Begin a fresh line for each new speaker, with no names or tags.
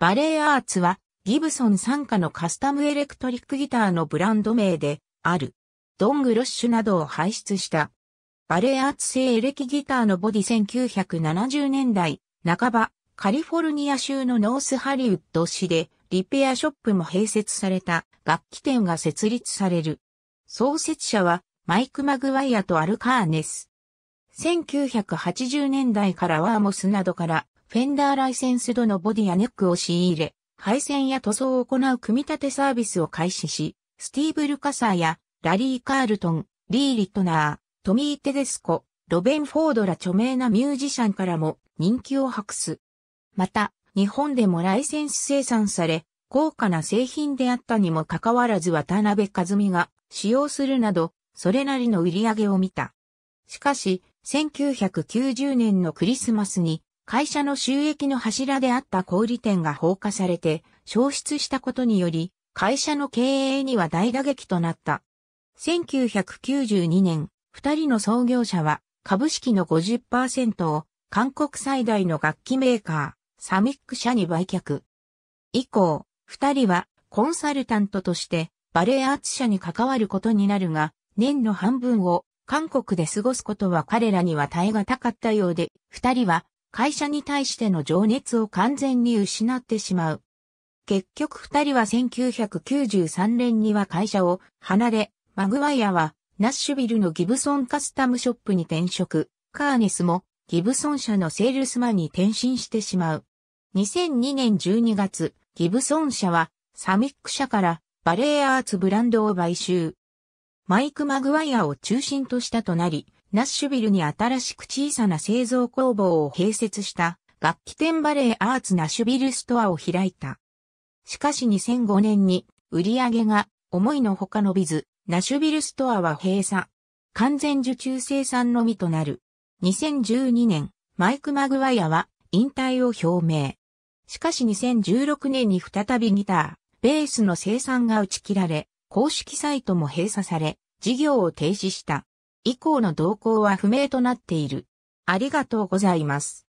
バレーアーツは、ギブソン傘下のカスタムエレクトリックギターのブランド名で、ある。ドングロッシュなどを輩出した。バレーアーツ製エレキギターのボディ1970年代、半ば、カリフォルニア州のノースハリウッド市で、リペアショップも併設された楽器店が設立される。創設者は、マイク・マグワイアとアルカーネス。1980年代からワーモスなどからフェンダーライセンスドのボディやネックを仕入れ、配線や塗装を行う組み立てサービスを開始し、スティーブ・ルカサーやラリー・カールトン、リー・リットナー、トミー・テデスコ、ロベン・フォードら著名なミュージシャンからも人気を博す。また、日本でもライセンス生産され、高価な製品であったにもかかわらず渡辺和美が使用するなど、それなりの売り上げを見た。しかし、1990年のクリスマスに会社の収益の柱であった小売店が放火されて消失したことにより、会社の経営には大打撃となった。1992年、二人の創業者は株式の50%を韓国最大の楽器メーカー、サミック社に売却。以降、二人はコンサルタントとしてバレエアーツ社に関わることになるが、年の半分を韓国で過ごすことは彼らには耐え難かったようで、二人は会社に対しての情熱を完全に失ってしまう。結局二人は1993年には会社を離れ、マグワイアはナッシュビルのギブソンカスタムショップに転職、カーネスもギブソン社のセールスマンに転身してしまう。2002年12月、ギブソン社はサミック社からバレーアーツブランドを買収。マイク・マグワイアを中心としたとなり、ナッシュビルに新しく小さな製造工房を併設した楽器店バレーアーツナッシュビルストアを開いた。しかし2005年に売り上げが思いのほか伸びず、ナッシュビルストアは閉鎖。完全受注生産のみとなる。2012年、マイク・マグワイアは引退を表明。しかし2016年に再びギター、ベースの生産が打ち切られ、公式サイトも閉鎖され、事業を停止した。以降の動向は不明となっている。ありがとうございます。